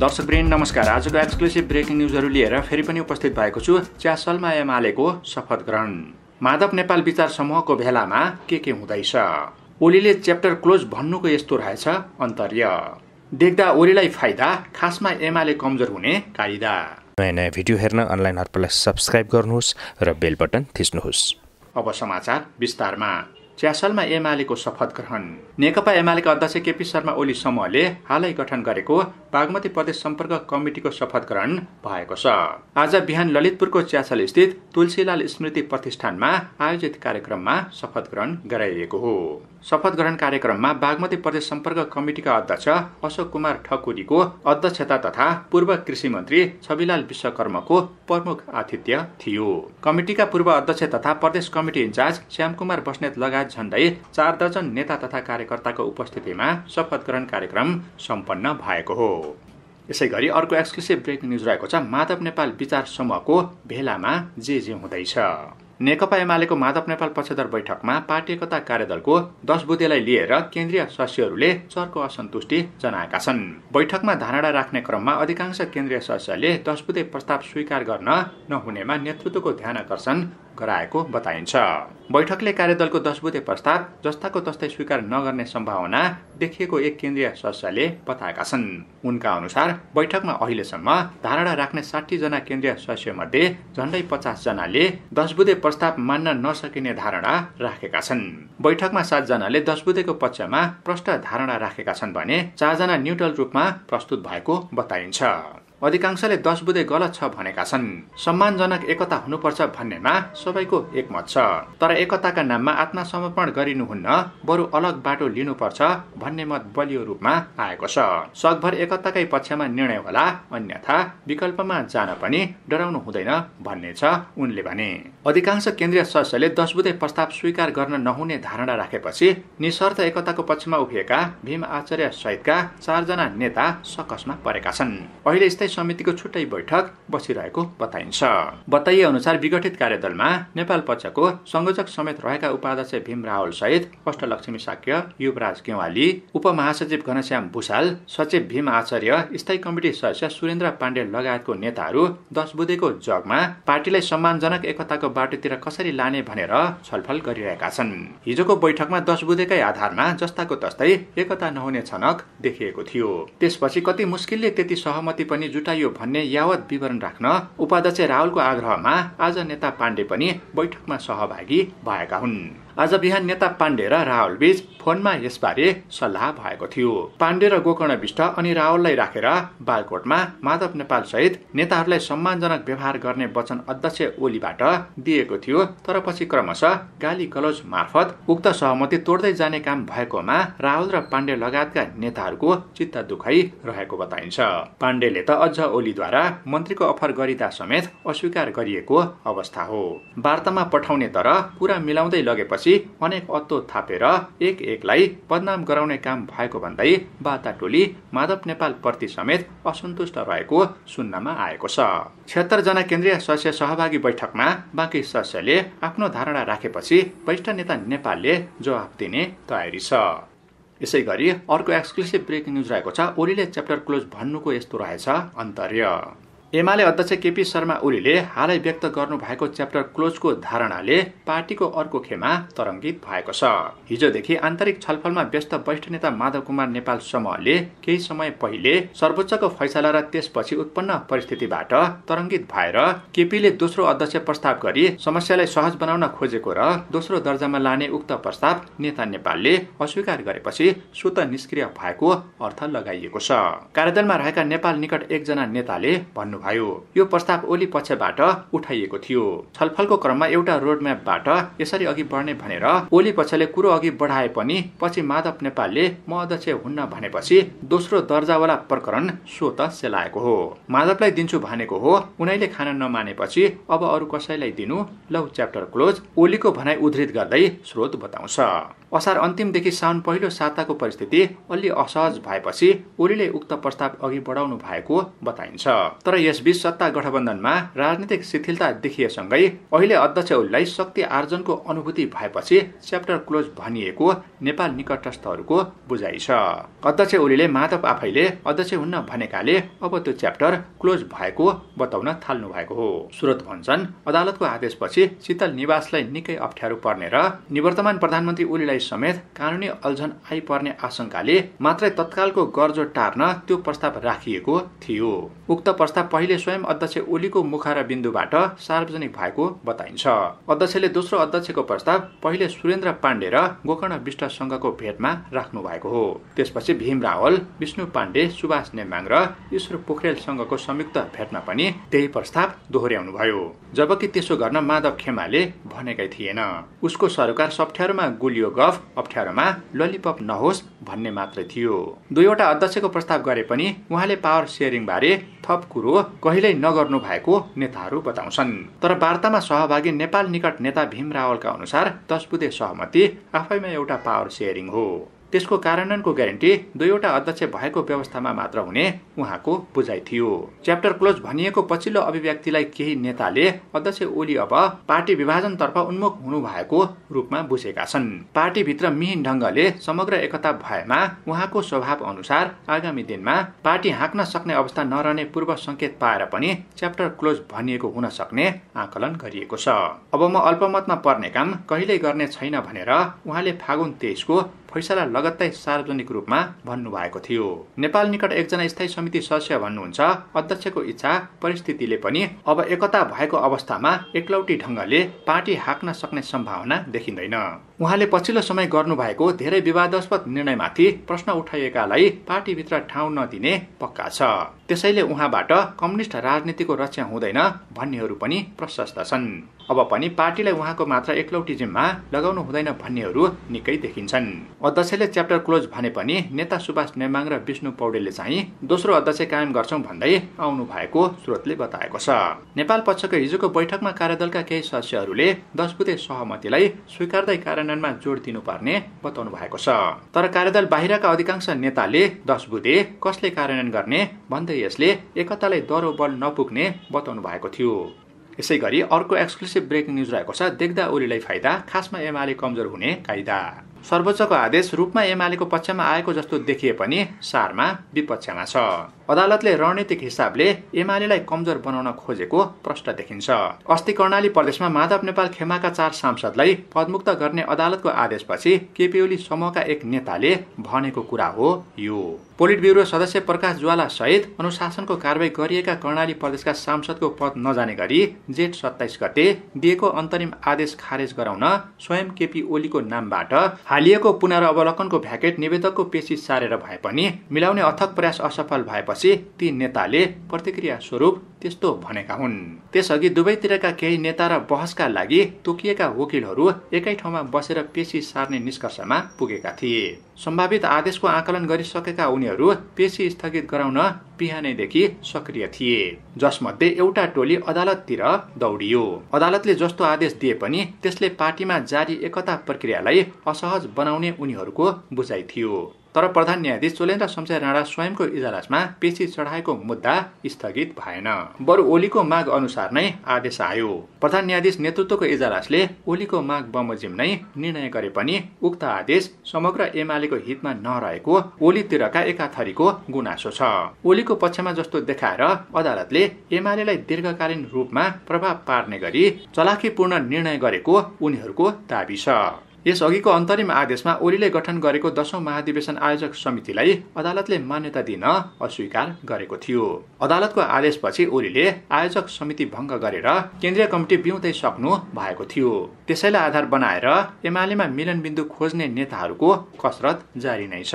दर्शक ब्रेन नमस्कार आजको एक्सक्लुसिभ ब्रेकिङ न्युजहरू लिएर फेरि पनि उपस्थित भएको छु च्यासलमा एमालेको शपथ ग्रहण माधव नेपाल विचार समूहको भेलामा के के हुँदैछ ओलीले च्याप्टर क्लोज भन्नुको यस्तो रहेछ अन्तर्य देख्दा ओलीलाई फाइदा खासमा एमाले कमजोर हुने कायदा नयाँ नयाँ भिडियो हेर्न अनलाइन हर्पलाई सब्सक्राइब गर्नुहोस् र बेल बटन थिच्नुहोस् अब समाचार विस्तारमा च्यासलमा एमालेको शपथ ग्रहण नेकपा एमालेका अध्यक्ष केपी शर्मा ओली समूहले हालै गठन गरेको बागमती प्रदेश सम्पर्क कमिटिको शपथ ग्रहण भएको छ आज बिहान ललितपुरको च्यासल स्थित तुलसीलाल स्मृति प्रतिष्ठानमा आयोजित कार्यक्रममा शपथ ग्रहण गराइएको हो शपथ ग्रहण कार्यक्रममा बागमती प्रदेश सम्पर्क कमिटिका अध्यक्ष अशोक कुमार ठकुरीको अध्यक्षता तथा पूर्व कृषि मन्त्री छविलाल विश्वकर्माको प्रमुख आतिथ्य थियो कमिटिका पूर्व अध्यक्ष तथा प्रदेश कमिटी इन्चार्ज श्याम कुमार बस्नेत लगायत झण्डै चार दर्जन नेता तथा कार्यकर्ताको उपस्थितिमा शपथ ग्रहण कार्यक्रम सम्पन्न भएको हो यसै गरी अर्को एक्सक्लुसिभ ब्रेकिङ न्युज रहेको छ माधव नेपाल विचार समूहको भेलामा जे जे हुँदैछ नेकपा एमालेको माधव नेपाल पक्षधर बैठकमा पार्टी एकता कार्यदलको दस बुधेलाई लिएर केन्द्रीय सदस्यहरूले चर्को असन्तुष्टि जनाएका छन् बैठकमा धारणा राख्ने क्रममा अधिकांश केन्द्रीय सदस्यले दस बुधे प्रस्ताव स्वीकार गर्न नहुनेमा नेतृत्वको ध्यान आकर्षण गराएको बताइन्छ बैठकले कार्यदलको दस बुधे प्रस्ताव जस्ताको तस्तै स्वीकार नगर्ने सम्भावना देखिएको एक केन्द्रीय सदस्यले बताएका छन् उनका अनुसार बैठकमा अहिलेसम्म धारणा राख्ने जना केन्द्रीय सदस्य मध्ये झन्डै जनाले दस बुधे प्रस्ताव मान्न नसकिने धारणा राखेका छन् बैठकमा सातजनाले दस बुधेको पक्षमा प्रष्ट धारणा राखेका छन् भने चारजना न्युट्रल रूपमा प्रस्तुत भएको बताइन्छ अधिकांशले दस बुधे गलत छ भनेका छन् सम्मानजनक एकता हुनुपर्छ भन्नेमा सबैको एकमत छ तर एकताका नाममा आत्मसमर्पण गरिनुहुन्न बरु अलग बाटो लिनुपर्छ भन्ने मत बलियो रूपमा आएको छ सकभर एकताकै पक्षमा निर्णय होला अन्यथा विकल्पमा जान पनि डराउनु हुँदैन भन्ने छ उनले भने अधिकांश केन्द्रीय सदस्यले दस बुधे प्रस्ताव स्वीकार गर्न नहुने धारणा राखेपछि निस्वार्थ एकताको पक्षमा उभिएका भीम आचार्य सहितका चारजना नेता सकसमा परेका छन् अहिले व्यवसाय समितिको छुट्टै बैठक बसिरहेको बताइन्छ बताइए अनुसार विघटित कार्यदलमा नेपाल पक्षको संयोजक समेत रहेका उपाध्यक्ष भीम रावल सहित अष्टलक्ष्मी साक्य युवराज गेवाली उपमहासचिव घनश्याम भूषाल सचिव भीम आचार्य स्थायी कमिटी सदस्य सुरेन्द्र पाण्डे लगायतको नेताहरू दस बुधेको जगमा पार्टीलाई सम्मानजनक एकताको बाटोतिर कसरी लाने भनेर छलफल गरिरहेका छन् हिजोको बैठकमा दस बुधेकै आधारमा जस्ताको तस्तै एकता नहुने छनक देखिएको थियो त्यसपछि कति मुस्किलले त्यति सहमति पनि जुटाइयो भन्ने यावत विवरण राख्न उपाध्यक्ष राहुलको आग्रहमा आज नेता पाण्डे पनि बैठकमा सहभागी भएका हुन् आज बिहान नेता पाण्डे र राहुल बीच फोनमा यसबारे सल्लाह भएको थियो पाण्डे र गोकर्ण विष्ट अनि राहुललाई राखेर रा बालकोटमा माधव नेपाल सहित नेताहरूलाई सम्मानजनक व्यवहार गर्ने वचन अध्यक्ष ओलीबाट दिएको थियो तर पछि क्रमशः गाली गलोज मार्फत उक्त सहमति तोड्दै जाने काम भएकोमा राहुल र पाण्डे लगायतका नेताहरूको चित्त दुखाइ रहेको बताइन्छ पाण्डेले त अझ ओलीद्वारा मन्त्रीको अफर गरिदा समेत अस्वीकार गरिएको अवस्था हो वार्तामा पठाउने तर कुरा मिलाउँदै लगेपछि गरेपछि अनेक अत्तो थापेर एक एकलाई बदनाम गराउने काम भएको भन्दै बाता टोली माधव नेपाल प्रति समेत असन्तुष्ट रहेको सुन्नमा आएको छ जना केन्द्रीय सदस्य सहभागी बैठकमा बाँकी सदस्यले आफ्नो धारणा राखेपछि वरिष्ठ नेता नेपालले जवाफ दिने तयारी छ यसै गरी अर्को एक्सक्लुसिभ ब्रेकिङ न्युज रहेको छ ओलीले च्याप्टर क्लोज भन्नुको यस्तो रहेछ अन्तर्य एमाले अध्यक्ष केपी शर्मा ओलीले हालै व्यक्त गर्नु भएको च्याप्टर क्लोजको धारणाले पार्टीको अर्को खेमा तरङ्गित भएको छ हिजोदेखि आन्तरिक छलफलमा व्यस्त वरिष्ठ नेता माधव कुमार नेपाल समूहले केही समय पहिले सर्वोच्चको फैसला र त्यसपछि उत्पन्न परिस्थितिबाट तरङ्गित भएर केपीले दोस्रो अध्यक्ष प्रस्ताव गरी समस्यालाई सहज बनाउन खोजेको र दोस्रो दर्जामा लाने उक्त प्रस्ताव नेता नेपालले अस्वीकार गरेपछि सुत निष्क्रिय भएको अर्थ लगाइएको छ कार्यदलमा रहेका नेपाल निकट एकजना नेताले भन्नु भन्नुभयो यो प्रस्ताव ओली पक्षबाट उठाइएको थियो छलफलको क्रममा एउटा रोड म्यापबाट यसरी अघि बढ्ने भनेर ओली पक्षले कुरो अघि बढाए पनि पछि माधव नेपालले म अध्यक्ष हुन्न भनेपछि दोस्रो दर्जावाला प्रकरण स्वत सेलाएको हो माधवलाई दिन्छु भनेको हो उनैले खान नमानेपछि अब अरू कसैलाई दिनु लौ च्याप्टर क्लोज ओलीको भनाइ उद्धित गर्दै स्रोत बताउँछ असार अन्तिमदेखि साउन पहिलो साताको परिस्थिति अलि असहज भएपछि ओलीले उक्त प्रस्ताव अघि बढाउनु भएको बताइन्छ तर यसबीच सत्ता गठबन्धनमा राजनीतिक शिथिलता देखिएसँगै अहिले अध्यक्ष ओलीलाई शक्ति आर्जनको अनुभूति भएपछि च्याप्टर क्लोज भनिएको नेपाल निकटस्थहरूको बुझाइ छ अध्यक्ष ओलीले माधव आफैले अध्यक्ष हुन्न भनेकाले अब त्यो च्याप्टर क्लोज भएको बताउन थाल्नु भएको हो स्रोत भन्छन् अदालतको आदेशपछि शीतल निवासलाई निकै अप्ठ्यारो पर्ने र निवर्तमान प्रधानमन्त्री ओलीलाई समेत कानुनी अल्झन आइपर्ने आशंकाले मात्रै तत्कालको गर्जो टार्न त्यो प्रस्ताव राखिएको थियो उक्त प्रस्ताव पहिले स्वयं अध्यक्ष ओलीको मुखार बिन्दुबाट सार्वजनिक भएको बताइन्छ अध्यक्षले दोस्रो अध्यक्षको प्रस्ताव पहिले सुरेन्द्र पाण्डे र गोकर्ण विष्ट संघको भेटमा राख्नु भएको हो त्यसपछि भीम रावल विष्णु पाण्डे सुभाष नेमाङ र ईश्वर पोखरेल संघको संयुक्त भेटमा पनि त्यही प्रस्ताव दोहोऱ्याउनु भयो जबकि त्यसो गर्न माधव खेमाले भनेकै थिएन उसको सरकार सप्ठ्यारोमा गुलियो तरफ अप्ठ्यारोमा ललिपप नहोस् भन्ने मात्र थियो दुईवटा अध्यक्षको प्रस्ताव गरे पनि उहाँले पावर बारे थप कुरो कहिल्यै नगर्नु भएको नेताहरू बताउँछन् तर वार्तामा सहभागी नेपाल निकट नेता भीम रावलका अनुसार दस सहमति आफैमा एउटा पावर सेयरिङ हो त्यसको कार्यान्वयनको ग्यारेन्टी दुईवटा अध्यक्ष भएको व्यवस्थामा मात्र हुने उहाँको बुझाइ थियो च्याप्टर क्लोज भनिएको पछिल्लो अभिव्यक्तिलाई केही नेताले अध्यक्ष ओली अब पार्टी विभाजनतर्फ उन्मुख हुनु भएको रूपमा बुझेका छन् पार्टीभित्र मिहिन ढङ्गले समग्र एकता भएमा उहाँको स्वभाव अनुसार आगामी दिनमा पार्टी हाँक्न सक्ने अवस्था नरहने पूर्व संकेत पाएर पनि च्याप्टर क्लोज भनिएको हुन सक्ने आकलन गरिएको छ अब म अल्पमतमा पर्ने काम कहिल्यै गर्ने छैन भनेर उहाँले फागुन तेइसको फैसला लगत्तै सार्वजनिक रूपमा भन्नुभएको थियो नेपाल निकट एकजना स्थायी समिति सदस्य भन्नुहुन्छ अध्यक्षको इच्छा परिस्थितिले पनि अब एकता भएको अवस्थामा एकलौटी ढङ्गले पार्टी हाक्न सक्ने सम्भावना देखिँदैन उहाँले पछिल्लो समय गर्नुभएको धेरै विवादास्पद निर्णयमाथि प्रश्न उठाइएकालाई पार्टीभित्र ठाउँ नदिने पक्का छ त्यसैले उहाँबाट कम्युनिष्ट राजनीतिको रक्षा हुँदैन भन्नेहरू पनि प्रशस्त छन् अब पनि पार्टीलाई उहाँको मात्र एकलौटी जिम्मा लगाउनु हुँदैन भन्नेहरू निकै देखिन्छन् अध्यक्षले च्याप्टर क्लोज भने पनि नेता सुभाष नेमाङ र विष्णु पौडेलले चाहिँ दोस्रो अध्यक्ष कायम गर्छौँ भन्दै आउनु भएको स्रोतले बताएको छ नेपाल पक्षको हिजोको बैठकमा कार्यदलका केही सदस्यहरूले दस बुधे सहमतिलाई स्वीकार्दै कार्यान्वयनमा जोड दिनुपर्ने बताउनु भएको छ तर कार्यदल बाहिरका अधिकांश नेताले दस बुधे कसले कार्यान्वयन गर्ने भन्दै यसले एकतालाई दह्रो बल नपुग्ने बताउनु भएको थियो यसै गरी अर्को एक्सक्लुसिभ ब्रेकिङ न्युज रहेको छ देख्दा ओलीलाई फाइदा खासमा एमाले कमजोर हुने कायदा सर्वोच्चको आदेश रूपमा एमालेको पक्षमा आएको जस्तो देखिए पनि सारमा विपक्षमा छ अदालतले रणनीतिक हिसाबले एमालेलाई कमजोर बनाउन खोजेको प्रश्न देखिन्छ अस्ति कर्णाली प्रदेशमा माधव नेपाल खेमाका चार सांसदलाई पदमुक्त गर्ने अदालतको आदेशपछि केपी ओली समूहका एक नेताले भनेको कुरा हो यो पोलिट ब्युरो सदस्य प्रकाश ज्वाला सहित अनुशासनको कारवाही गरिएका कर्णाली प्रदेशका सांसदको पद नजाने गरी जेठ सत्ताइस गते दिएको अन्तरिम आदेश खारेज गराउन स्वयं केपी ओलीको नामबाट हालिएको पुनरावलोकनको भ्याकेट निवेदकको पेशी सारेर भए पनि मिलाउने अथक प्रयास असफल भएपछि भनेपछि ती नेताले प्रतिक्रिया स्वरूप त्यस्तो भनेका हुन् त्यसअघि दुवैतिरका केही नेता र बहसका लागि तोकिएका वकिलहरू एकै ठाउँमा बसेर पेशी सार्ने निष्कर्षमा पुगेका थिए सम्भावित आदेशको आकलन गरिसकेका उनीहरू पेशी स्थगित गराउन बिहानैदेखि सक्रिय थिए जसमध्ये एउटा टोली अदालततिर दौडियो अदालतले जस्तो आदेश दिए पनि त्यसले पार्टीमा जारी एकता प्रक्रियालाई असहज बनाउने उनीहरूको बुझाइ थियो तर प्रधान न्यायाधीश चोलेन्द्र शमशेर राणा स्वयंको इजलासमा पेशी चढाएको मुद्दा स्थगित भएन बरु ओलीको माग अनुसार नै आदेश आयो प्रधान न्यायाधीश नेतृत्वको इजलासले ओलीको माग बमोजिम नै निर्णय गरे पनि उक्त आदेश समग्र एमालेको हितमा नरहेको ओलीतिरका एकाथरीको गुनासो छ ओलीको पक्षमा जस्तो देखाएर अदालतले एमालेलाई दीर्घकालीन रूपमा प्रभाव पार्ने गरी चलाखीपूर्ण निर्णय गरेको उनीहरूको दावी छ यसअघिको अन्तरिम आदेशमा ओलीले गठन गरेको दशौं महाधिवेशन आयोजक समितिलाई अदालतले मान्यता दिन अस्वीकार गरेको थियो अदालतको आदेशपछि ओलीले आयोजक समिति भङ्ग गरेर केन्द्रीय कमिटी बिउँदै सक्नु भएको थियो त्यसैलाई आधार बनाएर एमालेमा मिलनबिन्दु खोज्ने नेताहरूको कसरत जारी नै छ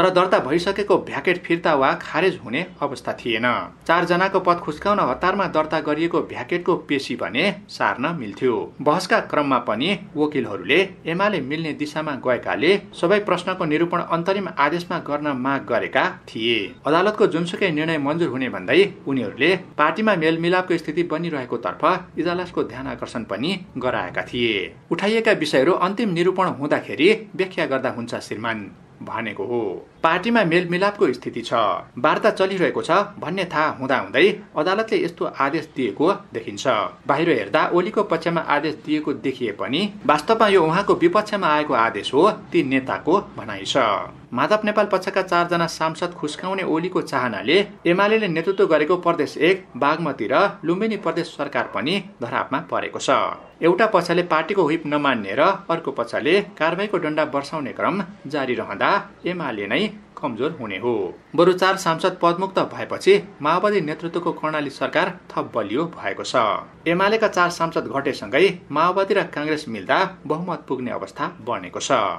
तर दर्ता भइसकेको भ्याकेट फिर्ता वा खारेज हुने अवस्था थिएन चारजनाको पद खुस्काउन हतारमा दर्ता गरिएको भ्याकेटको पेशी भने सार्न मिल्थ्यो बहसका क्रममा पनि वकिलहरूले एमाले तुलनाले मिल्ने दिशामा गएकाले सबै प्रश्नको निरूपण अन्तरिम आदेशमा गर्न माग गरेका थिए अदालतको जुनसुकै निर्णय मञ्जुर हुने भन्दै उनीहरूले पार्टीमा मेलमिलापको स्थिति बनिरहेको तर्फ इजलासको ध्यान आकर्षण पनि गराएका थिए उठाइएका विषयहरू अन्तिम निरूपण हुँदाखेरि व्याख्या गर्दा हुन्छ श्रीमान भनेको हो पार्टीमा मेलमिलापको स्थिति छ वार्ता चलिरहेको छ भन्ने थाहा हुँदाहुँदै अदालतले यस्तो आदेश दिएको देखिन्छ बाहिर हेर्दा ओलीको पक्षमा आदेश दिएको देखिए पनि वास्तवमा यो उहाँको विपक्षमा आएको आदेश हो ती नेताको भनाइ छ माधव नेपाल पक्षका चारजना सांसद खुस्काउने ओलीको चाहनाले एमाले नेतृत्व गरेको प्रदेश एक बागमती र लुम्बिनी प्रदेश सरकार पनि धरापमा परेको छ एउटा पक्षले पार्टीको हुप नमान्ने र अर्को पक्षले कारवाहीको डन्डा बर्साउने क्रम जारी रहँदा एमाले नै कमजोर हुने हो बरु चार सांसद पदमुक्त भएपछि माओवादी नेतृत्वको कर्णाली सरकार थप बलियो भएको छ एमालेका चार सांसद घटेसँगै माओवादी र काङ्ग्रेस मिल्दा बहुमत पुग्ने अवस्था बनेको छ